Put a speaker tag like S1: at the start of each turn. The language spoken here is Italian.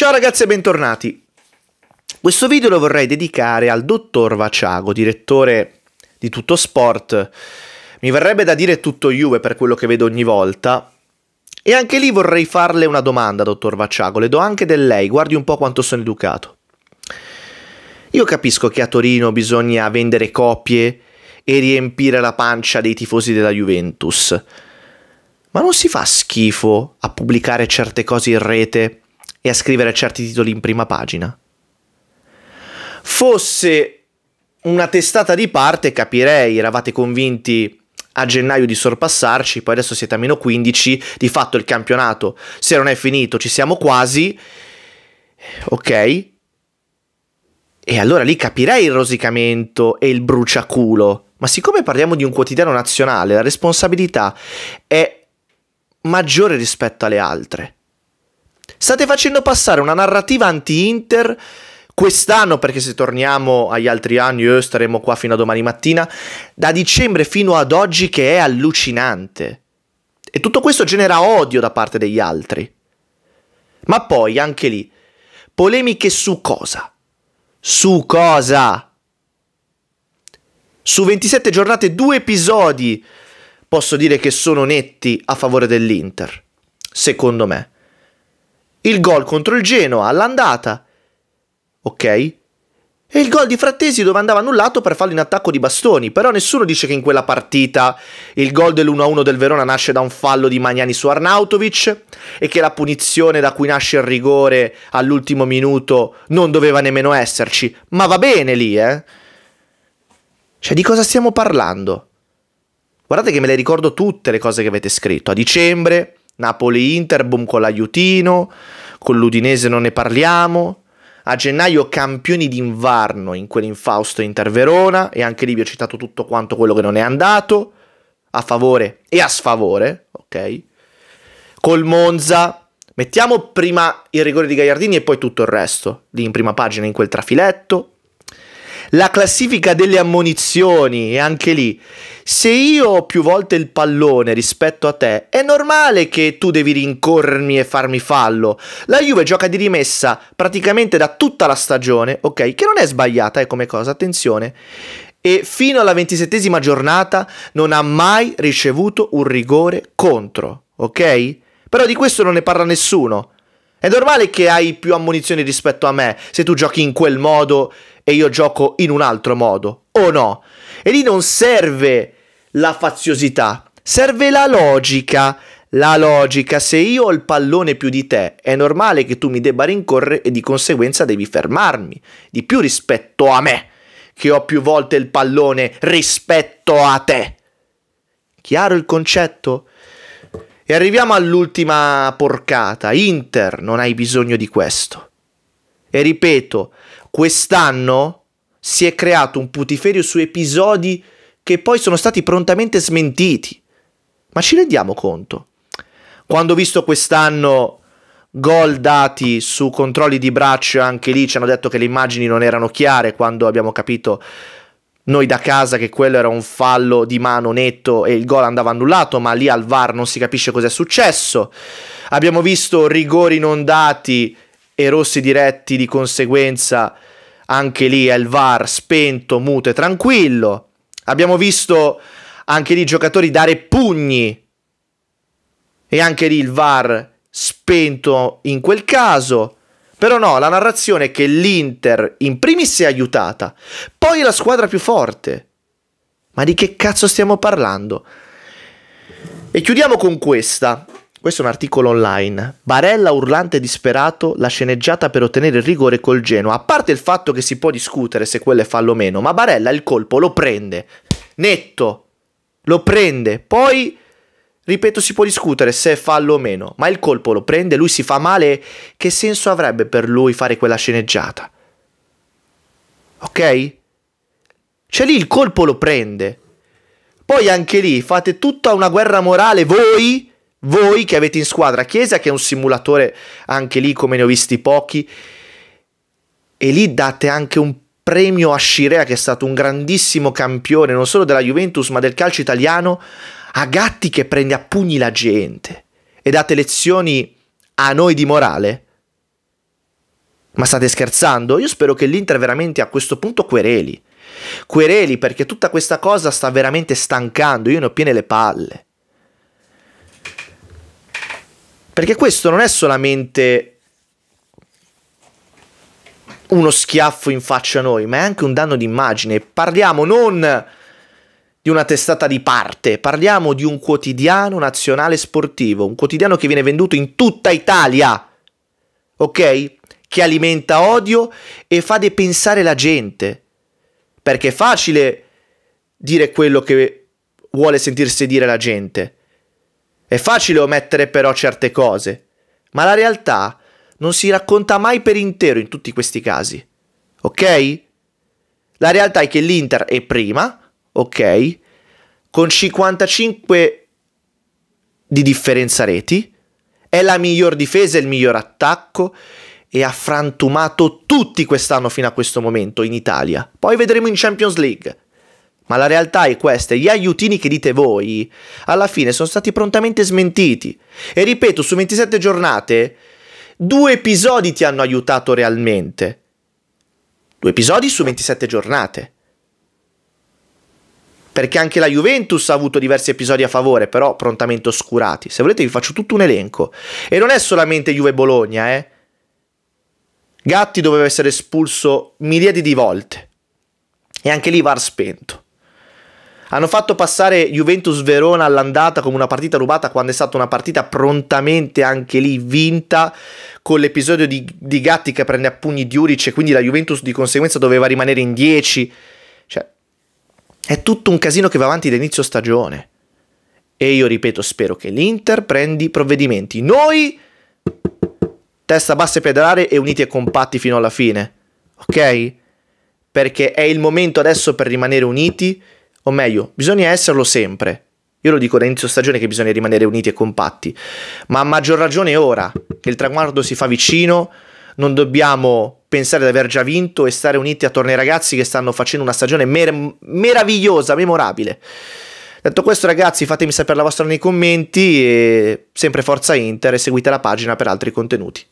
S1: Ciao ragazzi e bentornati. Questo video lo vorrei dedicare al dottor Vaciago, direttore di Tutto Sport. Mi verrebbe da dire tutto Juve per quello che vedo ogni volta. E anche lì vorrei farle una domanda, dottor Vaciago. Le do anche del lei, guardi un po' quanto sono educato. Io capisco che a Torino bisogna vendere copie e riempire la pancia dei tifosi della Juventus. Ma non si fa schifo a pubblicare certe cose in rete e a scrivere certi titoli in prima pagina. Fosse una testata di parte, capirei, eravate convinti a gennaio di sorpassarci, poi adesso siete a meno 15, di fatto il campionato se non è finito ci siamo quasi, ok? E allora lì capirei il rosicamento e il bruciaculo, ma siccome parliamo di un quotidiano nazionale, la responsabilità è maggiore rispetto alle altre. State facendo passare una narrativa anti-Inter quest'anno, perché se torniamo agli altri anni, io staremo qua fino a domani mattina, da dicembre fino ad oggi che è allucinante. E tutto questo genera odio da parte degli altri. Ma poi, anche lì, polemiche su cosa? Su cosa? Su 27 giornate, due episodi posso dire che sono netti a favore dell'Inter, secondo me il gol contro il Genoa all'andata, ok? E il gol di Frattesi dove andava annullato per fallo in attacco di bastoni, però nessuno dice che in quella partita il gol dell'1-1 del Verona nasce da un fallo di Magnani su Arnautovic e che la punizione da cui nasce il rigore all'ultimo minuto non doveva nemmeno esserci, ma va bene lì, eh? Cioè di cosa stiamo parlando? Guardate che me le ricordo tutte le cose che avete scritto, a dicembre, Napoli-Inter, boom con l'aiutino, con l'Udinese non ne parliamo. A gennaio campioni d'invarno in quell'infausto Inter-Verona e anche lì vi ho citato tutto quanto quello che non è andato, a favore e a sfavore, ok? Col Monza, mettiamo prima il rigore di Gagliardini e poi tutto il resto, lì in prima pagina in quel trafiletto. La classifica delle ammonizioni è anche lì. Se io ho più volte il pallone rispetto a te, è normale che tu devi rincorrermi e farmi fallo. La Juve gioca di rimessa praticamente da tutta la stagione, ok? Che non è sbagliata, è eh, come cosa, attenzione e fino alla ventisettesima giornata non ha mai ricevuto un rigore contro, ok? Però di questo non ne parla nessuno. È normale che hai più ammunizioni rispetto a me se tu giochi in quel modo e io gioco in un altro modo, o no? E lì non serve la faziosità, serve la logica. La logica, se io ho il pallone più di te, è normale che tu mi debba rincorrere e di conseguenza devi fermarmi, di più rispetto a me, che ho più volte il pallone rispetto a te. Chiaro il concetto? E arriviamo all'ultima porcata. Inter, non hai bisogno di questo. E ripeto, quest'anno si è creato un putiferio su episodi che poi sono stati prontamente smentiti. Ma ci rendiamo conto? Quando ho visto quest'anno gol dati su controlli di braccio, anche lì ci hanno detto che le immagini non erano chiare quando abbiamo capito noi da casa che quello era un fallo di mano netto e il gol andava annullato, ma lì al VAR non si capisce cosa è successo. Abbiamo visto rigori non dati e rossi diretti di conseguenza, anche lì è il VAR spento, muto e tranquillo. Abbiamo visto anche lì i giocatori dare pugni e anche lì il VAR spento in quel caso. Però no, la narrazione è che l'Inter in primis è aiutata, poi è la squadra più forte. Ma di che cazzo stiamo parlando? E chiudiamo con questa. Questo è un articolo online. Barella urlante e disperato la sceneggiata per ottenere il rigore col Genoa. A parte il fatto che si può discutere se quello è fallo o meno, ma Barella il colpo lo prende. Netto. Lo prende. Poi Ripeto, si può discutere se è fallo o meno, ma il colpo lo prende, lui si fa male, che senso avrebbe per lui fare quella sceneggiata? Ok? Cioè lì il colpo lo prende. Poi anche lì fate tutta una guerra morale voi voi che avete in squadra Chiesa, che è un simulatore anche lì come ne ho visti pochi, e lì date anche un premio a Scirea, che è stato un grandissimo campione non solo della Juventus ma del calcio italiano, a gatti che prende a pugni la gente e date lezioni a noi di morale? Ma state scherzando? Io spero che l'Inter veramente a questo punto quereli. Quereli perché tutta questa cosa sta veramente stancando, io ne ho piene le palle. Perché questo non è solamente uno schiaffo in faccia a noi, ma è anche un danno d'immagine. Parliamo non una testata di parte, parliamo di un quotidiano nazionale sportivo, un quotidiano che viene venduto in tutta Italia, ok? Che alimenta odio e fa depensare la gente, perché è facile dire quello che vuole sentirsi dire la gente, è facile omettere però certe cose, ma la realtà non si racconta mai per intero in tutti questi casi, ok? La realtà è che l'Inter è prima, ok? Con 55 di differenza reti, è la miglior difesa, è il miglior attacco e ha frantumato tutti quest'anno fino a questo momento in Italia. Poi vedremo in Champions League. Ma la realtà è questa, gli aiutini che dite voi alla fine sono stati prontamente smentiti. E ripeto, su 27 giornate, due episodi ti hanno aiutato realmente. Due episodi su 27 giornate perché anche la Juventus ha avuto diversi episodi a favore, però prontamente oscurati. Se volete vi faccio tutto un elenco. E non è solamente Juve-Bologna, eh. Gatti doveva essere espulso miliardi di volte. E anche lì va spento. Hanno fatto passare Juventus Verona all'andata come una partita rubata quando è stata una partita prontamente anche lì vinta con l'episodio di, di Gatti che prende a pugni Diuric e quindi la Juventus di conseguenza doveva rimanere in 10 è tutto un casino che va avanti da inizio stagione. E io ripeto, spero che l'Inter prendi provvedimenti. Noi, testa bassa e pedalare e uniti e compatti fino alla fine. Ok? Perché è il momento adesso per rimanere uniti, o meglio, bisogna esserlo sempre. Io lo dico da inizio stagione che bisogna rimanere uniti e compatti, ma a maggior ragione ora che il traguardo si fa vicino, non dobbiamo pensare di aver già vinto e stare uniti attorno ai ragazzi che stanno facendo una stagione mer- meravigliosa, memorabile. Detto questo ragazzi fatemi sapere la vostra nei commenti e sempre forza Inter e seguite la pagina per altri contenuti.